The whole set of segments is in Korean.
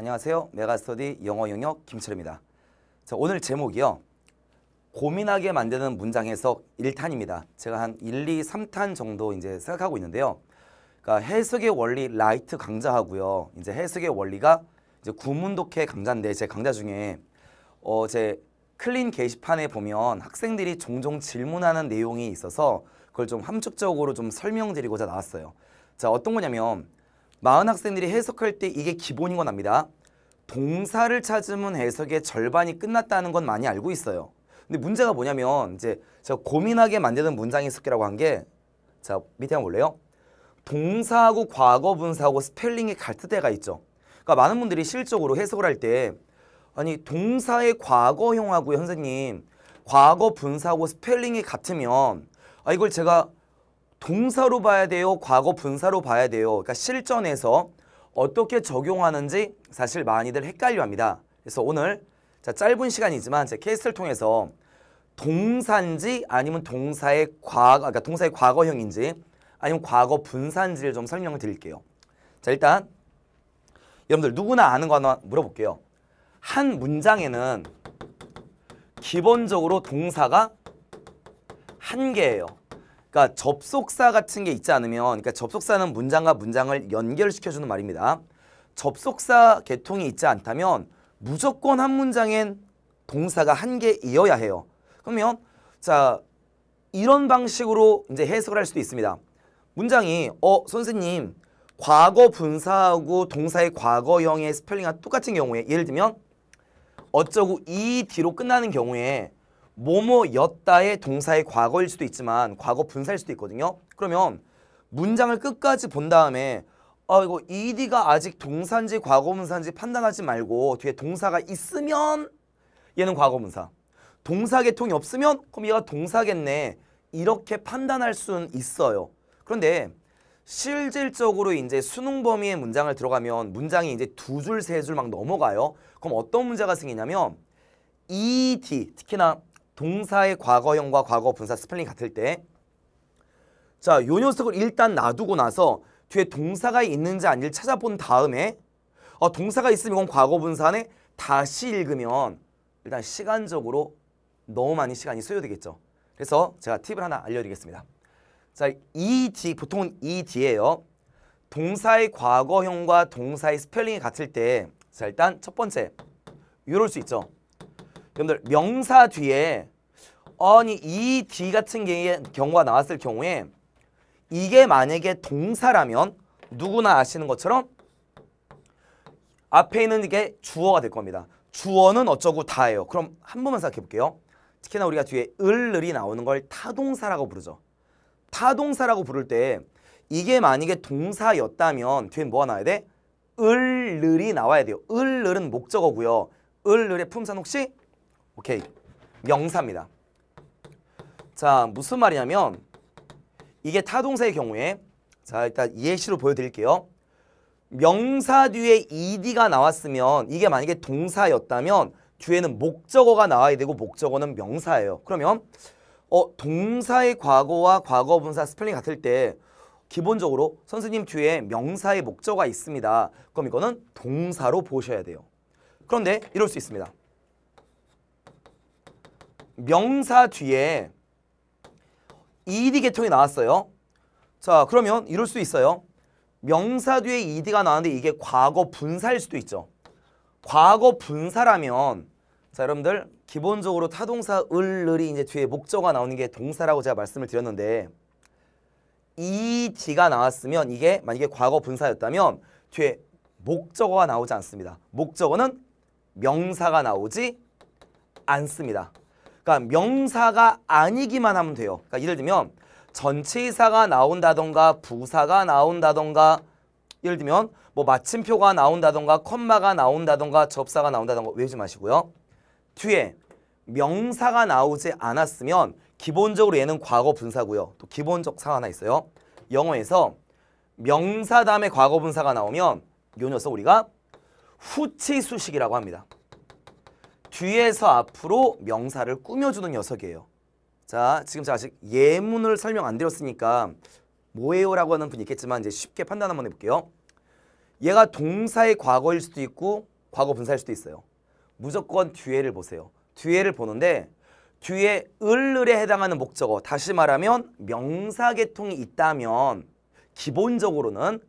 안녕하세요. 메가스터디 영어 영역 김철입니다. 자, 오늘 제목이요. 고민하게 만드는 문장 해석 1탄입니다. 제가 한 1, 2, 3탄 정도 이제 생각하고 있는데요. 그러니까 해석의 원리 라이트 강좌하고요. 이제 해석의 원리가 이제 구문독해 강좌인데 제 강좌 중에 어, 제 클린 게시판에 보면 학생들이 종종 질문하는 내용이 있어서 그걸 좀 함축적으로 좀 설명드리고자 나왔어요. 자 어떤 거냐면 많은 학생들이 해석할 때 이게 기본인 건 압니다. 동사를 찾으면 해석의 절반이 끝났다는 건 많이 알고 있어요. 근데 문제가 뭐냐면 이제 제가 고민하게 만드는 문장 해석기라고 한 게 자 밑에 한번 볼래요? 동사하고 과거 분사하고 스펠링이 같은 때가 있죠. 그러니까 많은 분들이 실적으로 해석을 할 때 아니 동사의 과거형하고 선생님 과거 분사하고 스펠링이 같으면 아 이걸 제가 동사로 봐야 돼요? 과거 분사로 봐야 돼요? 그러니까 실전에서 어떻게 적용하는지 사실 많이들 헷갈려합니다. 그래서 오늘 자, 짧은 시간이지만 제 케이스를 통해서 동사인지 아니면 동사의 과거, 아, 그러니까 동사의 과거형인지 아니면 과거 분사인지를 좀 설명을 드릴게요. 자 일단 여러분들 누구나 아는 거 하나 물어볼게요. 한 문장에는 기본적으로 동사가 한 개예요. 그러니까 접속사 같은 게 있지 않으면 그러니까 접속사는 문장과 문장을 연결시켜주는 말입니다. 접속사 계통이 있지 않다면 무조건 한 문장엔 동사가 한 개이어야 해요. 그러면 자 이런 방식으로 이제 해석을 할 수도 있습니다. 문장이 어 선생님 과거 분사하고 동사의 과거형의 스펠링과 똑같은 경우에 예를 들면 어쩌고 이 뒤로 끝나는 경우에 뭐뭐였다의 동사의 과거일 수도 있지만 과거 분사일 수도 있거든요. 그러면 문장을 끝까지 본 다음에 어 이거 ed가 아직 동사인지 과거분사인지 판단하지 말고 뒤에 동사가 있으면 얘는 과거분사 동사 계통이 없으면 그럼 얘가 동사겠네 이렇게 판단할 수는 있어요. 그런데 실질적으로 이제 수능 범위의 문장을 들어가면 문장이 이제 두 줄 세 줄 막 넘어가요. 그럼 어떤 문제가 생기냐면 ed 특히나 동사의 과거형과 과거 분사 스펠링 같을 때 자, 요 녀석을 일단 놔두고 나서 뒤에 동사가 있는지 아닌지 찾아본 다음에 어, 동사가 있으면 이건 과거 분사네 다시 읽으면 일단 시간적으로 너무 많이 시간이 소요되겠죠. 그래서 제가 팁을 하나 알려드리겠습니다. 자, 이 뒤, 보통은 이 뒤에요. 동사의 과거형과 동사의 스펠링이 같을 때 자, 일단 첫 번째, 이럴 수 있죠. 여러분들 명사 뒤에 아니 이 D 같은 경우가 나왔을 경우에 이게 만약에 동사라면 누구나 아시는 것처럼 앞에 있는 게 주어가 될 겁니다. 주어는 어쩌고 다예요. 그럼 한 번만 생각해 볼게요. 특히나 우리가 뒤에 을, 을이 나오는 걸 타동사라고 부르죠. 타동사라고 부를 때 이게 만약에 동사였다면 뒤에 뭐가 나와야 돼? 을, 을이 나와야 돼요. 을, 을은 목적어고요. 을, 을의 품사는 혹시 오케이. 명사입니다. 자, 무슨 말이냐면 이게 타동사의 경우에 자, 일단 예시로 보여드릴게요. 명사 뒤에 ed가 나왔으면 이게 만약에 동사였다면 뒤에는 목적어가 나와야 되고 목적어는 명사예요. 그러면 어, 동사의 과거와 과거분사 스펠링 같을 때 기본적으로 선생님 뒤에 명사의 목적어가 있습니다. 그럼 이거는 동사로 보셔야 돼요. 그런데 이럴 수 있습니다. 명사 뒤에 ed 계통이 나왔어요. 자 그러면 이럴 수 있어요. 명사 뒤에 ed가 나왔는데 이게 과거 분사일 수도 있죠. 과거 분사라면 자 여러분들 기본적으로 타동사 을을이 이제 뒤에 목적어 가 나오는 게 동사라고 제가 말씀을 드렸는데 이지가 나왔으면 이게 만약에 과거 분사였다면 뒤에 목적어가 나오지 않습니다. 목적어는 명사가 나오지 않습니다. 그러니까 명사가 아니기만 하면 돼요. 그러니까 예를 들면 전치사가 나온다던가 부사가 나온다던가 예를 들면 뭐 마침표가 나온다던가 콤마가 나온다던가 접사가 나온다던가 외우지 마시고요. 뒤에 명사가 나오지 않았으면 기본적으로 얘는 과거 분사고요. 또 기본적 사 하나 있어요. 영어에서 명사 다음에 과거 분사가 나오면 요 녀석 우리가 후치수식이라고 합니다. 뒤에서 앞으로 명사를 꾸며주는 녀석이에요. 자, 지금 제가 아직 예문을 설명 안 드렸으니까 뭐예요? 라고 하는 분이 있겠지만 이제 쉽게 판단 한번 해볼게요. 얘가 동사의 과거일 수도 있고 과거 분사일 수도 있어요. 무조건 뒤에를 보세요. 뒤에를 보는데 뒤에 을을에 해당하는 목적어 다시 말하면 명사계통이 있다면 기본적으로는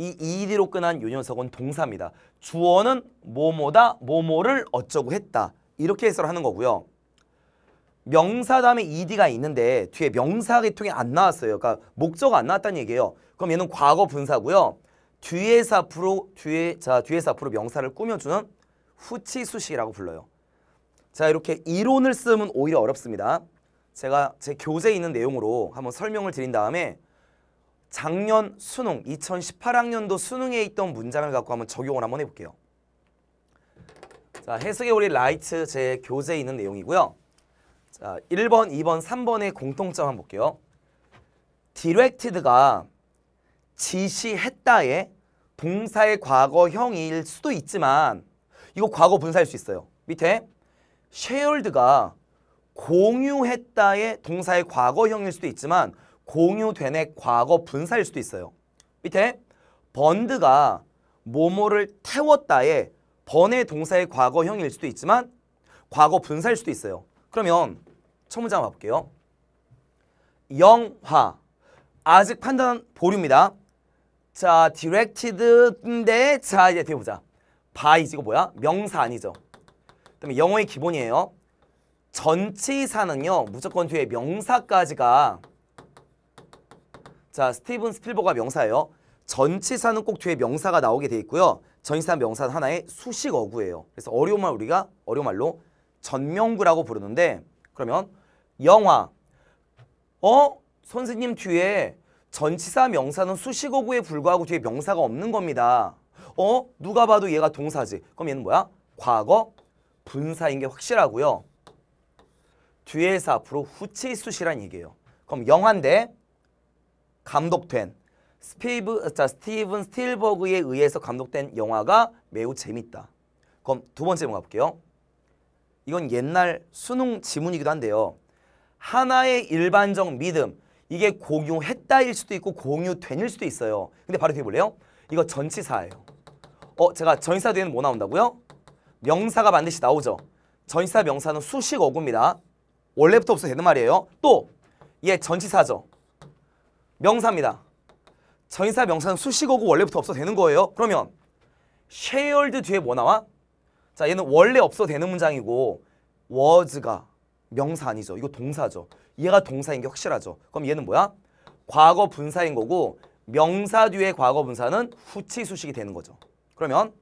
이 이디로 끝난 요 녀석은 동사입니다. 주어는 뭐뭐다 뭐뭐를 어쩌고 했다. 이렇게 해설을 하는 거고요. 명사 다음에 ed가 있는데 뒤에 명사 계통이 안 나왔어요. 그러니까 목적안 나왔다는 얘기예요. 그럼 얘는 과거 분사고요. 뒤에서 앞으로 뒤에 자 뒤에서 앞으로 명사를 꾸며주는 후치수식이라고 불러요. 자 이렇게 이론을 쓰면 오히려 어렵습니다. 제가 제 교재에 있는 내용으로 한번 설명을 드린 다음에 작년 수능 2018학년도 수능에 있던 문장을 갖고 한번 적용을 한번 해볼게요. 자, 해석의 우리 라이트 제 교재에 있는 내용이고요. 자, 1번, 2번, 3번의 공통점 한번 볼게요. 디렉티드가 지시했다에 동사의 과거형일 수도 있지만 이거 과거 분사일 수 있어요. 밑에 s h a 가 공유했다의 동사의 과거형일 수도 있지만 공유된의 과거 분사일 수도 있어요. 밑에 번드가 모모를 태웠다의 번의 동사의 과거형일 수도 있지만 과거 분사일 수도 있어요. 그러면 첫 문장 봐볼게요. 영화 아직 판단 보류입니다. 자, d i r e 인데자 이제 대보자. by 이거 뭐야? 명사 아니죠. 그다음에 영어의 기본이에요. 전치사는요 무조건 뒤에 명사까지가 자, 스티븐 스필버가 명사예요. 전치사는 꼭 뒤에 명사가 나오게 돼 있고요. 전치사 명사는 하나의 수식어구예요. 그래서 어려운 말 우리가 어려운 말로 전명구라고 부르는데 그러면 영화 어? 선생님 뒤에 전치사 명사는 수식어구에 불과하고 뒤에 명사가 없는 겁니다. 어? 누가 봐도 얘가 동사지. 그럼 얘는 뭐야? 과거 분사인 게 확실하고요. 뒤에서 앞으로 후치수시란 얘기예요. 그럼 영화인데 감독된 스티브, 자, 스티븐 스틸버그에 의해서 감독된 영화가 매우 재밌다. 그럼 두 번째 문 가볼게요. 이건 옛날 수능 지문이기도 한데요. 하나의 일반적 믿음. 이게 공유했다일 수도 있고 공유된일 수도 있어요. 근데 바로 해볼래요? 이거 전치사예요. 어, 제가 전치사 뒤에는 뭐 나온다고요? 명사가 반드시 나오죠. 전치사 명사는 수식 어구입니다. 원래부터 없어 되는 말이에요. 또, 얘 전치사죠. 명사입니다. 전인사 명사는 수식어고 원래부터 없어 되는 거예요. 그러면 shared 뒤에 뭐 나와? 자 얘는 원래 없어 되는 문장이고 was가 명사 아니죠. 이거 동사죠. 얘가 동사인 게 확실하죠. 그럼 얘는 뭐야? 과거 분사인 거고 명사 뒤에 과거 분사는 후치 수식이 되는 거죠. 그러면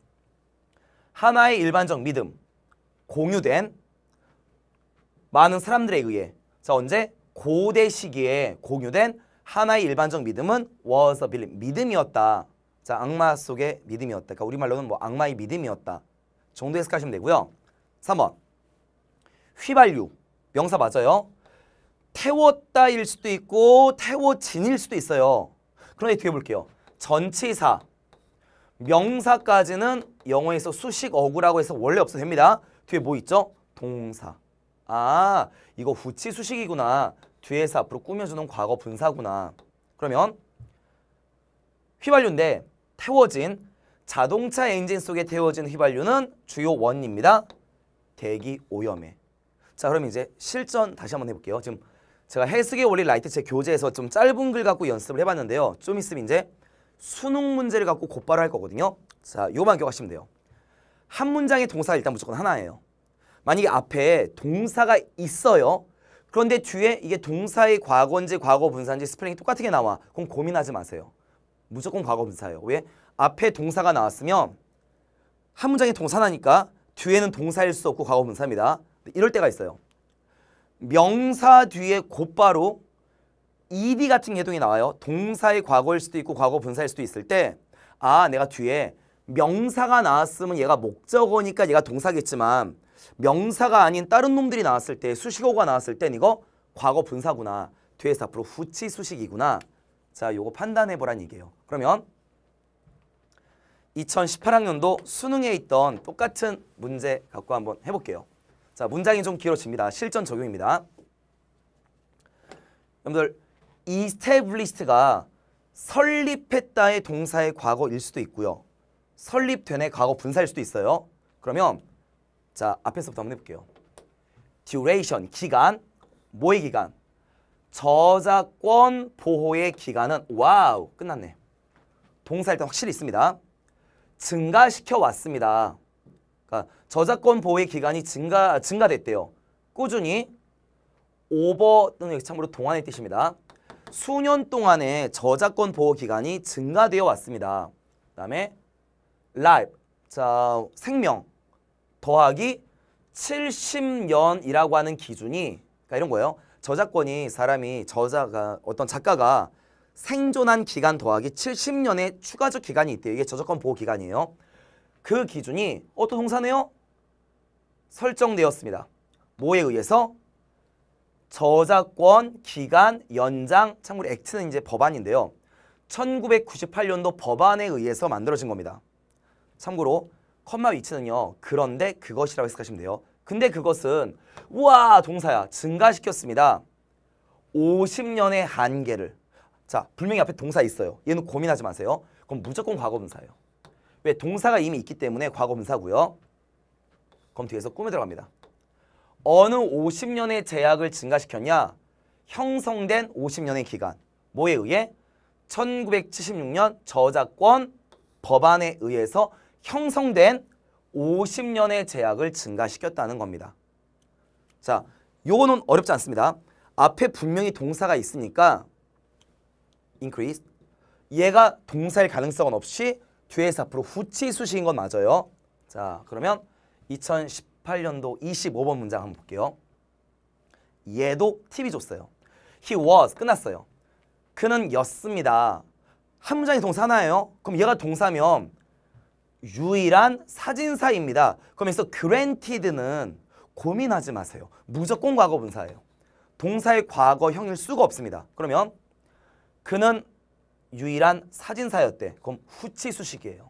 하나의 일반적 믿음 공유된 많은 사람들에 의해 자 언제 고대 시기에 공유된 하나의 일반적 믿음은 was a belief. 믿음이었다. 자, 악마 속의 믿음이었다. 그러니까 우리말로는 뭐 악마의 믿음이었다. 정도 해석하시면 되고요. 3번. 휘발유. 명사 맞아요. 태웠다일 수도 있고 태워진일 수도 있어요. 그런데 뒤에 볼게요. 전치사. 명사까지는 영어에서 수식 어구라고 해서 원래 없어도 됩니다. 뒤에 뭐 있죠? 동사. 아, 이거 후치 수식이구나. 뒤에서 앞으로 꾸며주는 과거 분사구나. 그러면 휘발유인데 태워진 자동차 엔진 속에 태워진 휘발유는 주요 원입니다 대기 오염에. 자 그럼 이제 실전 다시 한번 해볼게요. 지금 제가 해석의 원리 라이트 제 교재에서 좀 짧은 글 갖고 연습을 해봤는데요. 좀 있으면 이제 수능 문제를 갖고 곧바로 할 거거든요. 자 요만 기억하시면 돼요. 한 문장의 동사가 일단 무조건 하나예요. 만약에 앞에 동사가 있어요. 그런데 뒤에 이게 동사의 과거인지 과거 분사인지 스프링이 똑같게 나와. 그럼 고민하지 마세요. 무조건 과거 분사예요. 왜? 앞에 동사가 나왔으면 한문장이 동사나니까 뒤에는 동사일 수 없고 과거 분사입니다. 이럴 때가 있어요. 명사 뒤에 곧바로 ed 같은 해동이 나와요. 동사의 과거일 수도 있고 과거 분사일 수도 있을 때 아, 내가 뒤에 명사가 나왔으면 얘가 목적어니까 얘가 동사겠지만 명사가 아닌 다른 놈들이 나왔을 때 수식어가 나왔을 땐 이거 과거 분사구나. 뒤에서 앞으로 후치 수식이구나. 자, 요거 판단해보란 얘기예요. 그러면 2018학년도 수능에 있던 똑같은 문제 갖고 한번 해볼게요. 자, 문장이 좀 길어집니다. 실전 적용입니다. 여러분들, establisht가 설립했다의 동사의 과거일 수도 있고요. 설립된의 과거 분사일 수도 있어요. 그러면 자, 앞에서부터 한번 해볼게요. duration, 기간, 모의 기간. 저작권 보호의 기간은 와우, 끝났네. 동사일 때 확실히 있습니다. 증가시켜 왔습니다. 그러니까 저작권 보호의 기간이 증가, 증가됐대요. 꾸준히 오버 또는 여기 참고로 동안의 뜻입니다. 수년 동안의 저작권 보호 기간이 증가되어 왔습니다. 그 다음에 life, 자, 생명. 더하기 70년이라고 하는 기준이 그러니까 이런 거예요. 저작권이 사람이 저자가 어떤 작가가 생존한 기간 더하기 70년의 추가적 기간이 있대요. 이게 저작권 보호 기간이에요. 그 기준이 어떤 동사네요? 설정되었습니다. 뭐에 의해서? 저작권 기간 연장 참고로 액트는 이제 법안인데요. 1998년도 법안에 의해서 만들어진 겁니다. 참고로 컴마 위치는요. 그런데 그것이라고 해석하시면 돼요. 근데 그것은 우와 동사야. 증가시켰습니다. 50년의 한계를. 자 분명히 앞에 동사 있어요. 얘는 고민하지 마세요. 그럼 무조건 과거분사예요. 왜? 동사가 이미 있기 때문에 과거분사고요. 그럼 뒤에서 꿈에 들어갑니다. 어느 50년의 제약을 증가시켰냐? 형성된 50년의 기간. 뭐에 의해? 1976년 저작권 법안에 의해서 형성된 50년의 제약을 증가시켰다는 겁니다. 자, 요거는 어렵지 않습니다. 앞에 분명히 동사가 있으니까 increase 얘가 동사일 가능성은 없이 뒤에서 앞으로 후치 수식인 건 맞아요. 자, 그러면 2018년도 25번 문장 한번 볼게요. 얘도 팁이 줬어요. He was 끝났어요. 그는 였습니다. 한 문장이 동사 하나예요. 그럼 얘가 동사면 유일한 사진사입니다. 그러면서 granted는 고민하지 마세요. 무조건 과거분사예요. 동사의 과거형일 수가 없습니다. 그러면 그는 유일한 사진사였대. 그럼 후치수식이에요.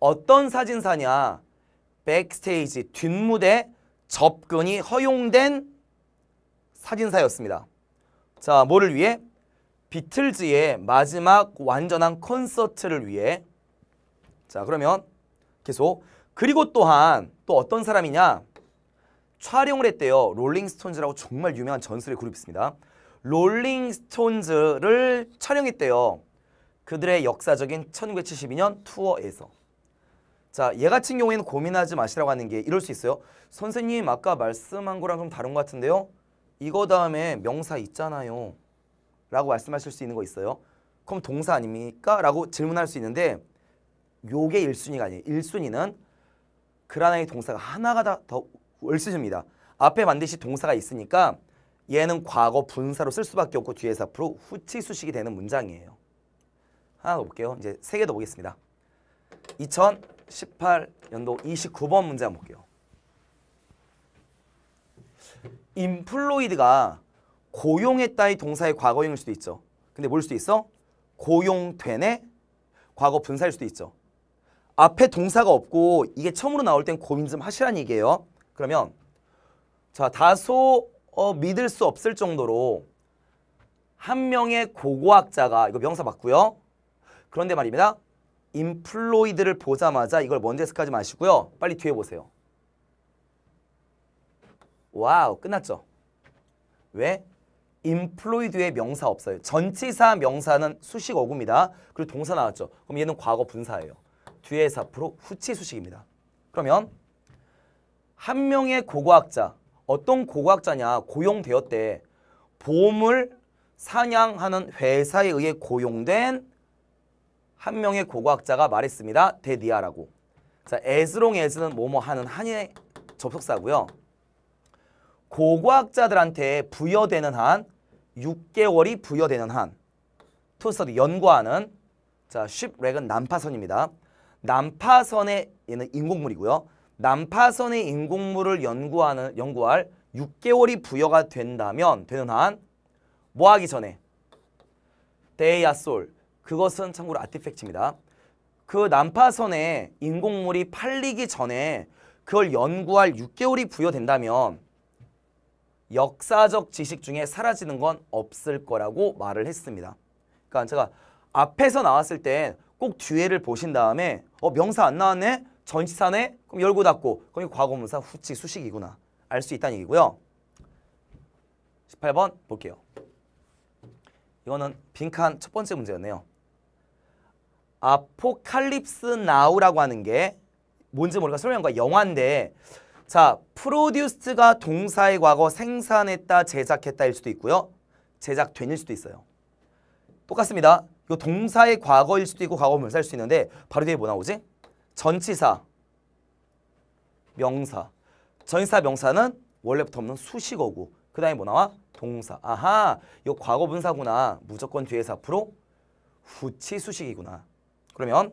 어떤 사진사냐? 백스테이지 뒷무대 접근이 허용된 사진사였습니다. 자, 뭐를 위해? 비틀즈의 마지막 완전한 콘서트를 위해 자 그러면 계속 그리고 또한 또 어떤 사람이냐 촬영을 했대요. 롤링스톤즈라고 정말 유명한 전설의 그룹이 있습니다. 롤링스톤즈를 촬영했대요. 그들의 역사적인 1972년 투어에서. 자, 얘 같은 경우에는 고민하지 마시라고 하는 게 이럴 수 있어요. 선생님 아까 말씀한 거랑 좀 다른 것 같은데요. 이거 다음에 명사 있잖아요. 라고 말씀하실 수 있는 거 있어요. 그럼 동사 아닙니까? 라고 질문할 수 있는데 요게 1순위가 아니에요. 1순위는 그라나의 동사가 하나가 더 월수입니다. 앞에 반드시 동사가 있으니까 얘는 과거 분사로 쓸 수밖에 없고 뒤에서 앞으로 후치수식이 되는 문장이에요. 하나 볼게요. 이제 세 개 더 보겠습니다. 2018년도 29번 문제 볼게요. 임플로이드가 고용했다의 동사의 과거형일 수도 있죠. 근데 뭘 수도 있어? 고용된의 과거 분사일 수도 있죠. 앞에 동사가 없고 이게 처음으로 나올 땐 고민 좀하시라는 얘기예요. 그러면 자 다소 어, 믿을 수 없을 정도로 한 명의 고고학자가 이거 명사 맞고요. 그런데 말입니다. 인플로이드를 보자마자 이걸 먼저 해석하지 마시고요. 빨리 뒤에 보세요. 와우 끝났죠. 왜? 인플로이드의 명사 없어요. 전치사 명사는 수식 어구입니다. 그리고 동사 나왔죠. 그럼 얘는 과거 분사예요. 뒤에서 앞으로 후치 수식입니다. 그러면 한 명의 고고학자, 어떤 고고학자냐 고용되었대 보물 사냥하는 회사에 의해 고용된 한 명의 고고학자가 말했습니다. 데디아라고. 자, 에스롱 에스는 뭐뭐 하는 한의 접속사고요. 고고학자들한테 부여되는 한 6개월이 부여되는 한투스터 연구하는 자, 쉽렉은 난파선입니다. 난파선의 얘는 인공물이고요. 난파선의 인공물을 연구하는 연구할 6개월이 부여가 된다면 되는 한뭐 하기 전에 데이아솔 그것은 참고로 아티팩트입니다. 그 난파선에 인공물이 팔리기 전에 그걸 연구할 6개월이 부여된다면 역사적 지식 중에 사라지는 건 없을 거라고 말을 했습니다. 그러니까 제가 앞에서 나왔을 땐꼭 뒤에를 보신 다음에 어 명사 안 나왔네? 전치사네? 그럼 열고 닫고 그럼 그러니까 과거문사후칙 수식이구나 알 수 있다는 얘기고요 18번 볼게요 이거는 빈칸 첫 번째 문제였네요 아포칼립스 나우라고 하는 게 뭔지 모르니까 설명과 영화인데 자 프로듀스가 동사의 과거 생산했다 제작했다일 수도 있고요 제작된일 수도 있어요 똑같습니다 이거 그 동사의 과거일 수도 있고 과거 명사일 수도 있는데 바로 뒤에 뭐 나오지? 전치사, 명사. 전치사, 명사는 원래부터 없는 수식어고 그 다음에 뭐 나와? 동사. 아하, 이거 과거 분사구나. 무조건 뒤에서 앞으로 후치 수식이구나. 그러면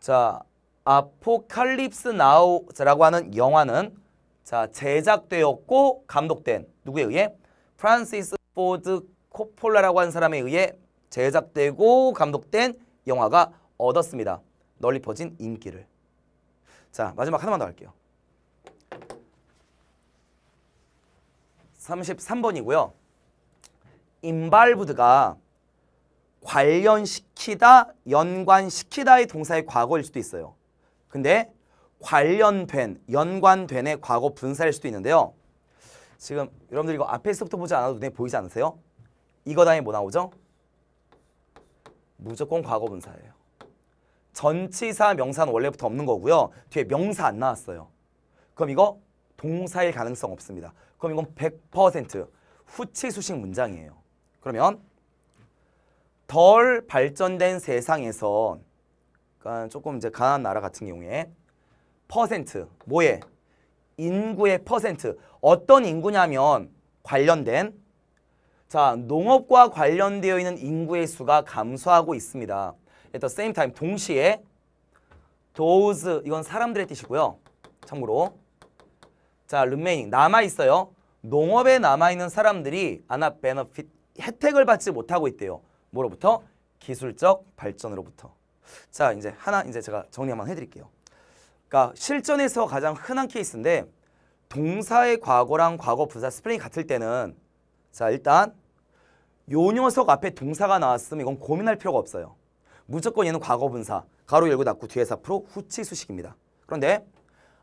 자 아포칼립스 나우라고 하는 영화는 자 제작되었고 감독된 누구에 의해? 프란시스 포드 코폴라라고 하는 사람에 의해 제작되고 감독된 영화가 얻었습니다. 널리 퍼진 인기를. 자, 마지막 하나만 더 할게요. 33번이고요. 인발브드가 관련시키다, 연관시키다의 동사의 과거일 수도 있어요. 근데 관련된, 연관된의 과거 분사일 수도 있는데요. 지금 여러분들 이거 앞에서부터 보지 않아도 눈에 보이지 않으세요? 이거 다음에 뭐 나오죠? 무조건 과거분사예요. 전치사 명사는 원래부터 없는 거고요. 뒤에 명사 안 나왔어요. 그럼 이거 동사일 가능성 없습니다. 그럼 이건 100% 후치수식 문장이에요. 그러면 덜 발전된 세상에서 그러니까 조금 이제 가난한 나라 같은 경우에 퍼센트 뭐에 인구의 퍼센트 어떤 인구냐면 관련된 자, 농업과 관련되어 있는 인구의 수가 감소하고 있습니다. At the same time, 동시에 those, 이건 사람들의 뜻이고요. 참고로. 자, remaining, 남아있어요. 농업에 남아있는 사람들이 아나 베너핏 혜택을 받지 못하고 있대요. 뭐로부터? 기술적 발전으로부터. 자, 이제 하나 이제 제가 정리 한번 해드릴게요. 그러니까 실전에서 가장 흔한 케이스인데 동사의 과거랑 과거 분사 스프링이 같을 때는 자 일단 요 녀석 앞에 동사가 나왔으면 이건 고민할 필요가 없어요. 무조건 얘는 과거분사, 가로 열고 닫고 뒤에 사프로 후치 수식입니다. 그런데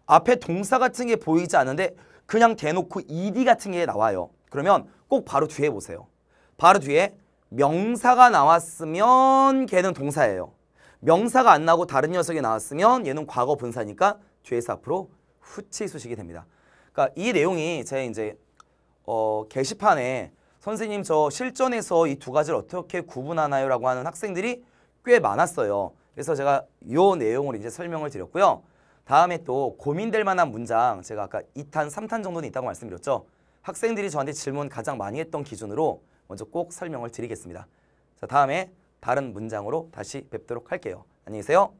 앞에 동사 같은 게 보이지 않는데 그냥 대놓고 ed 같은 게 나와요. 그러면 꼭 바로 뒤에 보세요. 바로 뒤에 명사가 나왔으면 걔는 동사예요. 명사가 안 나고 다른 녀석이 나왔으면 얘는 과거 분사니까 뒤에서 앞으로 후치 수식이 됩니다. 그러니까 이 내용이 제가 이제 어, 게시판에 선생님 저 실전에서 이 두 가지를 어떻게 구분하나요? 라고 하는 학생들이 꽤 많았어요. 그래서 제가 요 내용을 이제 설명을 드렸고요. 다음에 또 고민될 만한 문장 제가 아까 2탄, 3탄 정도는 있다고 말씀드렸죠. 학생들이 저한테 질문 가장 많이 했던 기준으로 먼저 꼭 설명을 드리겠습니다. 자, 다음에 다른 문장으로 다시 뵙도록 할게요. 안녕히 계세요.